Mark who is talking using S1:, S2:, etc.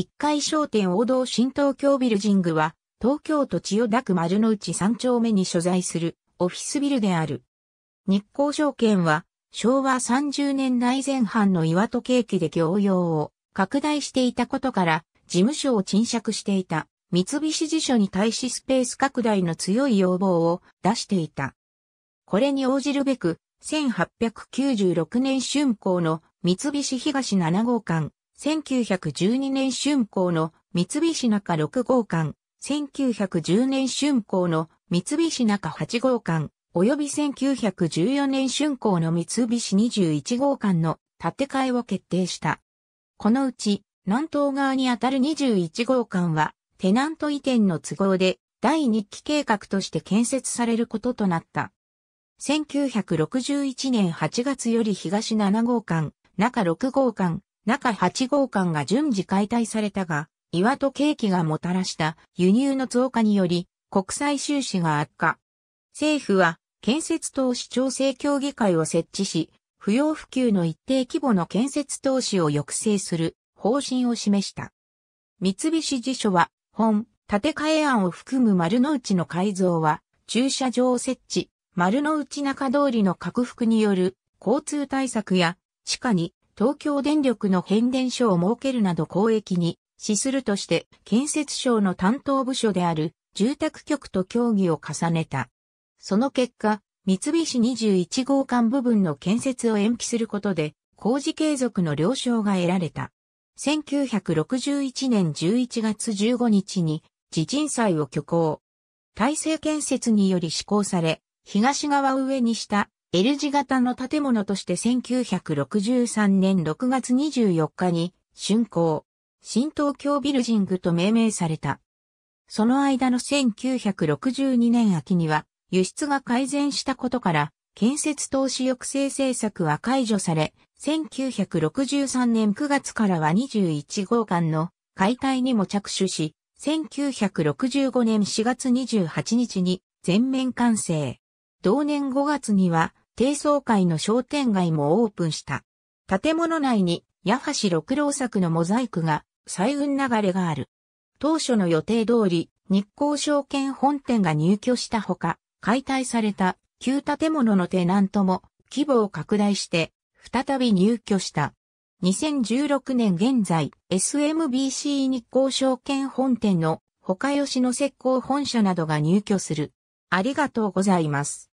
S1: 1階商店王道新東京ビルジングは、東京都千代田区丸の内3丁目に所在するオフィスビルである。日光証券は、昭和30年代前半の岩戸景気で業用を拡大していたことから、事務所を賃借していた三菱地所に対しスペース拡大の強い要望を出していた。これに応じるべく、1896年春光の三菱東7号館、1912年春光の三菱中6号館、1910年春光の三菱中8号館、及び1914年春光の三菱21号館の建て替えを決定した。このうち、南東側にあたる21号館は、テナント移転の都合で、第2期計画として建設されることとなった。1961年8月より東7号館、中6号館、中8号館が順次解体されたが、岩戸景気がもたらした輸入の増加により、国際収支が悪化。政府は、建設投資調整協議会を設置し、不要不急の一定規模の建設投資を抑制する方針を示した。三菱地所は、本、建て替え案を含む丸の内の改造は、駐車場を設置、丸の内中通りの拡幅による交通対策や、地下に東京電力の変電所を設けるなど公益に資するとして建設省の担当部署である住宅局と協議を重ねた。その結果、三菱21号館部分の建設を延期することで工事継続の了承が得られた。1961年11月15日に地震祭を挙行。大成建設により施行され、東側上にした L 字型の建物として1963年6月24日に、竣工、新東京ビルジングと命名された。その間の1962年秋には、輸出が改善したことから、建設投資抑制政策は解除され、1963年9月からは21号館の解体にも着手し、1965年4月28日に全面完成。同年5月には低層階の商店街もオープンした。建物内に、八橋六郎作のモザイクが、彩雲流れがある。当初の予定通り、日光証券本店が入居したほか、解体された旧建物のテナントも規模を拡大して再び入居した。2016年現在、SMBC 日光証券本店の他吉野石膏本社などが入居する。ありがとうございます。